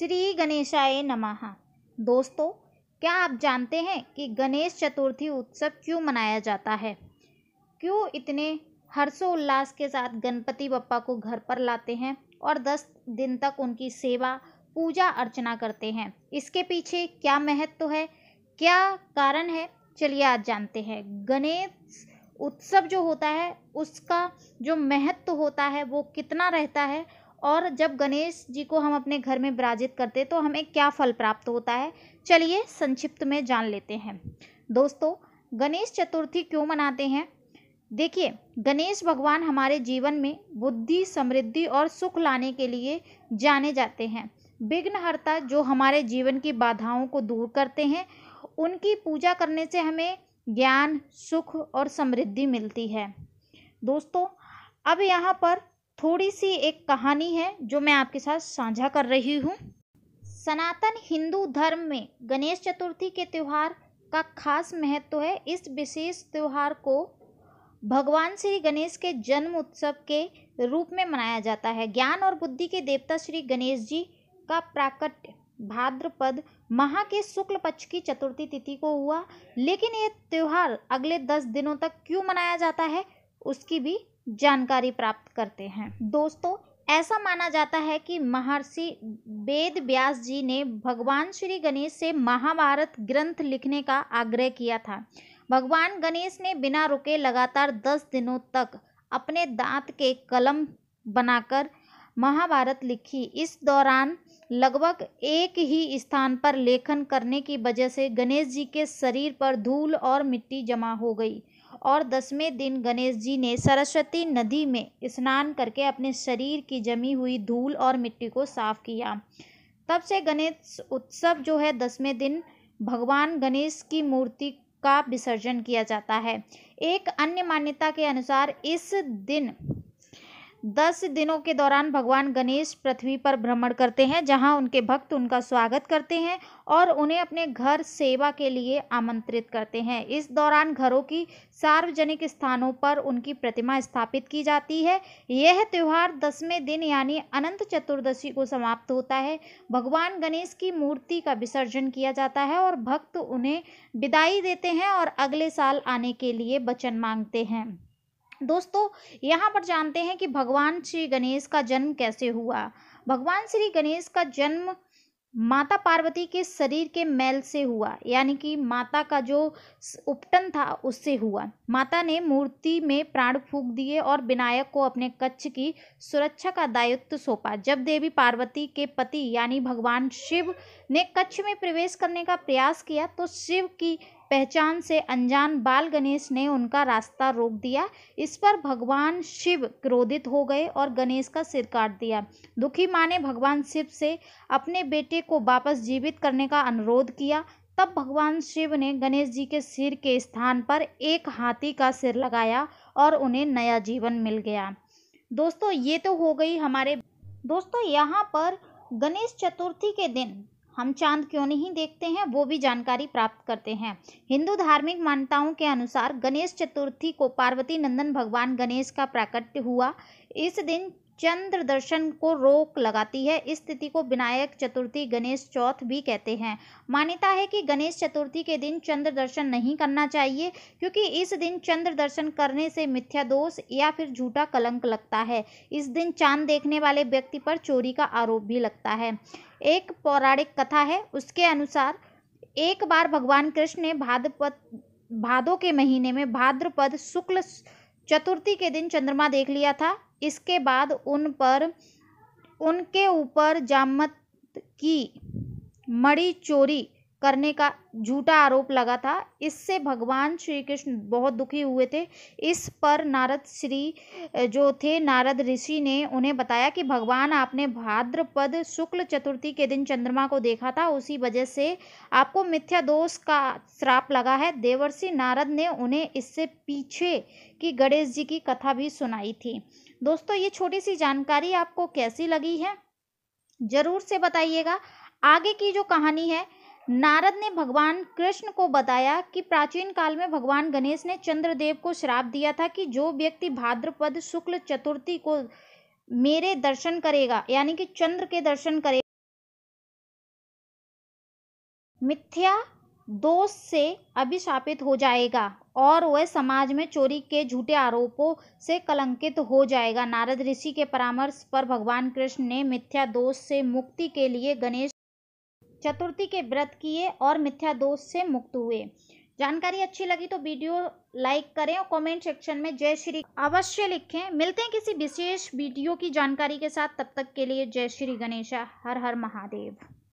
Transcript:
श्री गणेशाय नमः दोस्तों क्या आप जानते हैं कि गणेश चतुर्थी उत्सव क्यों मनाया जाता है क्यों इतने हर्षोल्लास के साथ गणपति बप्पा को घर पर लाते हैं और दस दिन तक उनकी सेवा पूजा अर्चना करते हैं इसके पीछे क्या महत्व तो है क्या कारण है चलिए आज जानते हैं गणेश उत्सव जो होता है उसका जो महत्व तो होता है वो कितना रहता है और जब गणेश जी को हम अपने घर में विराजित करते तो हमें क्या फल प्राप्त होता है चलिए संक्षिप्त में जान लेते हैं दोस्तों गणेश चतुर्थी क्यों मनाते हैं देखिए गणेश भगवान हमारे जीवन में बुद्धि समृद्धि और सुख लाने के लिए जाने जाते हैं विघ्नहर्ता जो हमारे जीवन की बाधाओं को दूर करते हैं उनकी पूजा करने से हमें ज्ञान सुख और समृद्धि मिलती है दोस्तों अब यहाँ पर थोड़ी सी एक कहानी है जो मैं आपके साथ साझा कर रही हूँ सनातन हिंदू धर्म में गणेश चतुर्थी के त्यौहार का खास महत्व है इस विशेष त्यौहार को भगवान श्री गणेश के जन्म उत्सव के रूप में मनाया जाता है ज्ञान और बुद्धि के देवता श्री गणेश जी का प्राकट्य भाद्रपद माह के शुक्ल पक्ष की चतुर्थी तिथि को हुआ लेकिन ये त्यौहार अगले दस दिनों तक क्यों मनाया जाता है उसकी भी जानकारी प्राप्त करते हैं दोस्तों ऐसा माना जाता है कि महर्षि वेद व्यास जी ने भगवान श्री गणेश से महाभारत ग्रंथ लिखने का आग्रह किया था भगवान गणेश ने बिना रुके लगातार दस दिनों तक अपने दांत के कलम बनाकर महाभारत लिखी इस दौरान लगभग एक ही स्थान पर लेखन करने की वजह से गणेश जी के शरीर पर धूल और मिट्टी जमा हो गई और दसवें दिन गणेश जी ने सरस्वती नदी में स्नान करके अपने शरीर की जमी हुई धूल और मिट्टी को साफ किया तब से गणेश उत्सव जो है दसवें दिन भगवान गणेश की मूर्ति का विसर्जन किया जाता है एक अन्य मान्यता के अनुसार इस दिन दस दिनों के दौरान भगवान गणेश पृथ्वी पर भ्रमण करते हैं जहां उनके भक्त उनका स्वागत करते हैं और उन्हें अपने घर सेवा के लिए आमंत्रित करते हैं इस दौरान घरों की सार्वजनिक स्थानों पर उनकी प्रतिमा स्थापित की जाती है यह त्यौहार दसवें दिन यानी अनंत चतुर्दशी को समाप्त होता है भगवान गणेश की मूर्ति का विसर्जन किया जाता है और भक्त उन्हें विदाई देते हैं और अगले साल आने के लिए वचन मांगते हैं दोस्तों यहाँ पर जानते हैं कि भगवान श्री गणेश का जन्म कैसे हुआ भगवान श्री गणेश का जन्म माता पार्वती के शरीर के मैल से हुआ यानी कि माता का जो उपटन था उससे हुआ माता ने मूर्ति में प्राण फूक दिए और विनायक को अपने कच्छ की सुरक्षा का दायित्व सौंपा जब देवी पार्वती के पति यानी भगवान शिव ने कच्छ में प्रवेश करने का प्रयास किया तो शिव की पहचान से अनजान बाल गणेश ने उनका रास्ता रोक दिया इस पर भगवान शिव क्रोधित हो गए और गणेश का सिर काट दिया दुखी माँ ने भगवान शिव से अपने बेटे को वापस जीवित करने का अनुरोध किया तब भगवान शिव ने गणेश जी के सिर के स्थान पर एक हाथी का सिर लगाया और उन्हें नया जीवन मिल गया दोस्तों ये तो हो गई हमारे दोस्तों यहाँ पर गणेश चतुर्थी के दिन हम चांद क्यों नहीं देखते हैं वो भी जानकारी प्राप्त करते हैं हिंदू धार्मिक मान्यताओं के अनुसार गणेश चतुर्थी को पार्वती नंदन भगवान गणेश का प्राकट्य हुआ इस दिन चंद्र दर्शन को रोक लगाती है इस तिथि को विनायक चतुर्थी गणेश चौथ भी कहते हैं मान्यता है कि गणेश चतुर्थी के दिन चंद्र दर्शन नहीं करना चाहिए क्योंकि इस दिन चंद्र दर्शन करने से मिथ्या दोष या फिर झूठा कलंक लगता है इस दिन चांद देखने वाले व्यक्ति पर चोरी का आरोप भी लगता है एक पौराणिक कथा है उसके अनुसार एक बार भगवान कृष्ण ने भाद्रपद भादों के महीने में भाद्रपद शुक्ल चतुर्थी के दिन चंद्रमा देख लिया था इसके बाद उन पर उनके ऊपर जामत की मड़ी चोरी करने का झूठा आरोप लगा था इससे भगवान श्री कृष्ण बहुत दुखी हुए थे इस पर नारद श्री जो थे नारद ऋषि ने उन्हें बताया कि भगवान आपने भाद्रपद शुक्ल चतुर्थी के दिन चंद्रमा को देखा था उसी वजह से आपको मिथ्या दोष का श्राप लगा है देवर्षि नारद ने उन्हें इससे पीछे की गणेश जी की कथा भी सुनाई थी दोस्तों ये छोटी सी जानकारी आपको कैसी लगी है ज़रूर से बताइएगा आगे की जो कहानी है नारद ने भगवान कृष्ण को बताया कि प्राचीन काल में भगवान गणेश ने चंद्रदेव को श्राप दिया था कि जो व्यक्ति भाद्रपद शुक्ल चतुर्थी को मेरे दर्शन करेगा यानी कि चंद्र के दर्शन करेगा मिथ्या दोष से अभिशापित हो जाएगा और वह समाज में चोरी के झूठे आरोपों से कलंकित हो जाएगा नारद ऋषि के परामर्श पर भगवान कृष्ण ने मिथ्या दोष से मुक्ति के लिए गणेश चतुर्थी के व्रत किए और मिथ्या दोष से मुक्त हुए जानकारी अच्छी लगी तो वीडियो लाइक करें और कमेंट सेक्शन में जय श्री अवश्य लिखें मिलते हैं किसी विशेष वीडियो की जानकारी के साथ तब तक के लिए जय श्री गणेशा हर हर महादेव